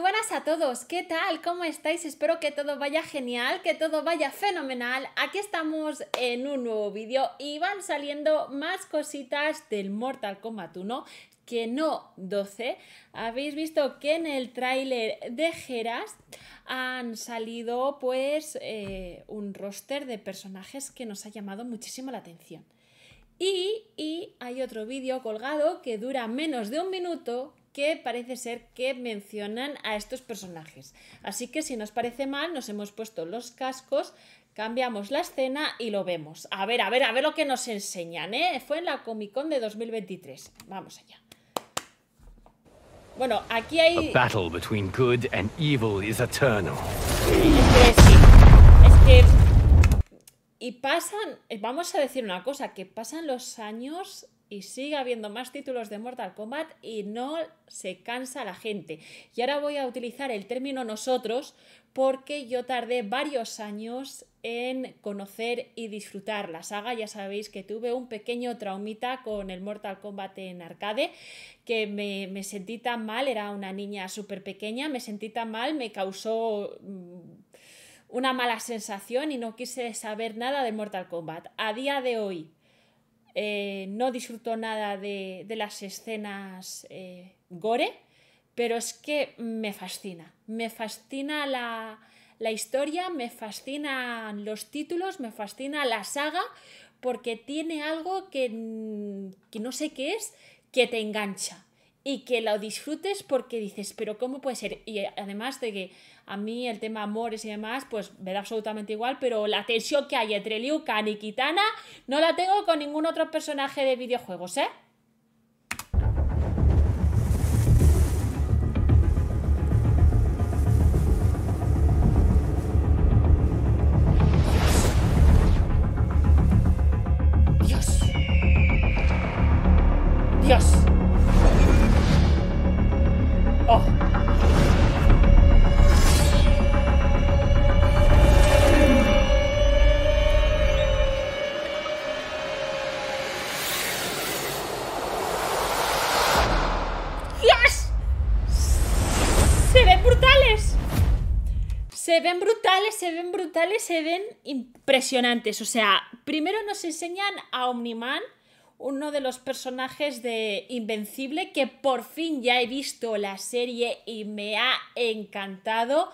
muy buenas a todos. ¿Qué tal? ¿Cómo estáis? Espero que todo vaya genial, que todo vaya fenomenal. Aquí estamos en un nuevo vídeo y van saliendo más cositas del Mortal Kombat 1 que no 12. Habéis visto que en el tráiler de Geras han salido pues eh, un roster de personajes que nos ha llamado muchísimo la atención. Y, y hay otro vídeo colgado que dura menos de un minuto que parece ser que mencionan a estos personajes. Así que si nos parece mal, nos hemos puesto los cascos, cambiamos la escena y lo vemos. A ver, a ver, a ver lo que nos enseñan, ¿eh? Fue en la Comic Con de 2023. Vamos allá. Bueno, aquí hay... battle between good and evil is Es que Es que... Y pasan, vamos a decir una cosa, que pasan los años y sigue habiendo más títulos de Mortal Kombat y no se cansa la gente. Y ahora voy a utilizar el término nosotros porque yo tardé varios años en conocer y disfrutar la saga. Ya sabéis que tuve un pequeño traumita con el Mortal Kombat en arcade, que me, sentí tan mal, era una niña súper pequeña, me sentí tan mal, me causó... Mm, una mala sensación y no quise saber nada de Mortal Kombat. A día de hoy eh, no disfruto nada de, las escenas eh, gore, pero es que me fascina. Me fascina la, historia, me fascinan los títulos, me fascina la saga, porque tiene algo que no sé qué es, que te engancha y que lo disfrutes porque dices, pero ¿cómo puede ser? Y eh, además de que a mí el tema amores y demás, pues me da absolutamente igual, pero la tensión que hay entre Liu Kang y Kitana no la tengo con ningún otro personaje de videojuegos, ¿eh? Dios. Dios. Se ven brutales, se ven brutales, se ven impresionantes. O sea, primero nos enseñan a Omniman, uno de los personajes de Invencible, que por fin ya he visto la serie y me ha encantado.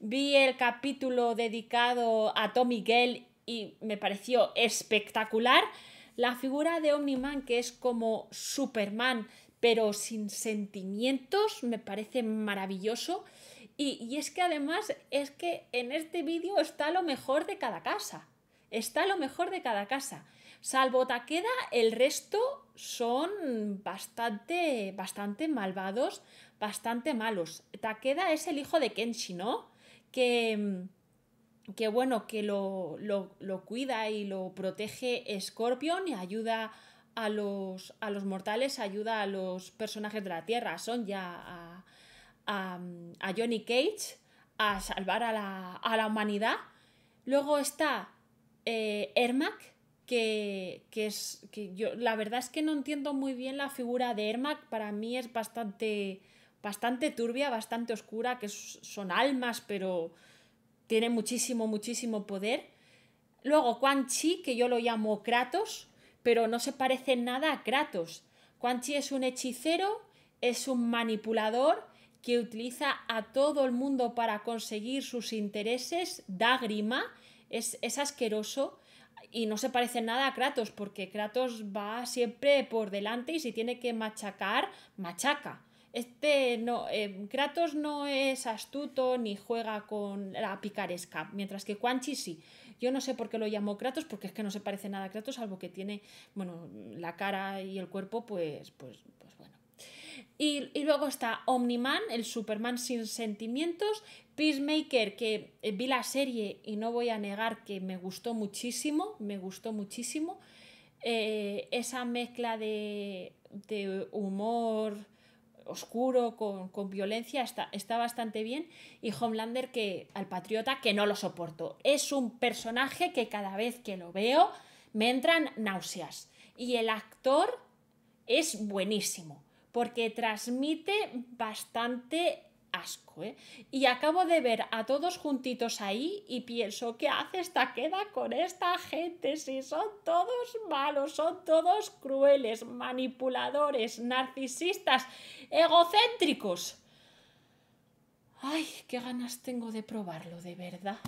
Vi el capítulo dedicado a Tommy Gale y me pareció espectacular. La figura de Omniman, que es como Superman, pero sin sentimientos, me parece maravilloso. Y, es que además es que en este vídeo está lo mejor de cada casa. Está lo mejor de cada casa. Salvo Takeda, el resto son bastante, bastante malvados, bastante malos. Takeda es el hijo de Kenshi, ¿no? Que, bueno, que lo, lo, lo, cuida y lo protege Scorpion y ayuda a los, a los mortales, ayuda a los personajes de la Tierra, a Sonja, a, a, Johnny Cage, a salvar a la, humanidad. Luego está eh, Ermac, que, es. que yo la verdad es que no entiendo muy bien la figura de Ermac. Para mí es bastante. bastante turbia, bastante oscura, que son almas, pero tiene muchísimo, muchísimo poder. Luego Quan Chi, que yo lo llamo Kratos, pero no se parece nada a Kratos. Chi es un hechicero, es un manipulador que utiliza a todo el mundo para conseguir sus intereses, da grima, es, asqueroso y no se parece nada a Kratos, porque Kratos va siempre por delante y si tiene que machacar, machaca. Este no, eh, Kratos no es astuto ni juega con la picaresca, mientras que Quanchi sí. Yo no sé por qué lo llamo Kratos, porque es que no se parece nada a Kratos, salvo que tiene, bueno, la cara y el cuerpo, pues, pues, pues bueno. Y, luego está Omniman, el Superman sin sentimientos, Peacemaker, que eh, vi la serie y no voy a negar que me gustó muchísimo, me gustó muchísimo. Eh, esa mezcla de, de humor, oscuro, con, violencia, está, está, bastante bien. Y Homelander, que al patriota, que no lo soporto. Es un personaje que cada vez que lo veo me entran náuseas. Y el actor es buenísimo, porque transmite bastante asco, ¿eh? Y acabo de ver a todos juntitos ahí y pienso, ¿qué hace esta queda con esta gente? Si son todos malos, son todos crueles, manipuladores, narcisistas, egocéntricos. Ay, qué ganas tengo de probarlo, de verdad.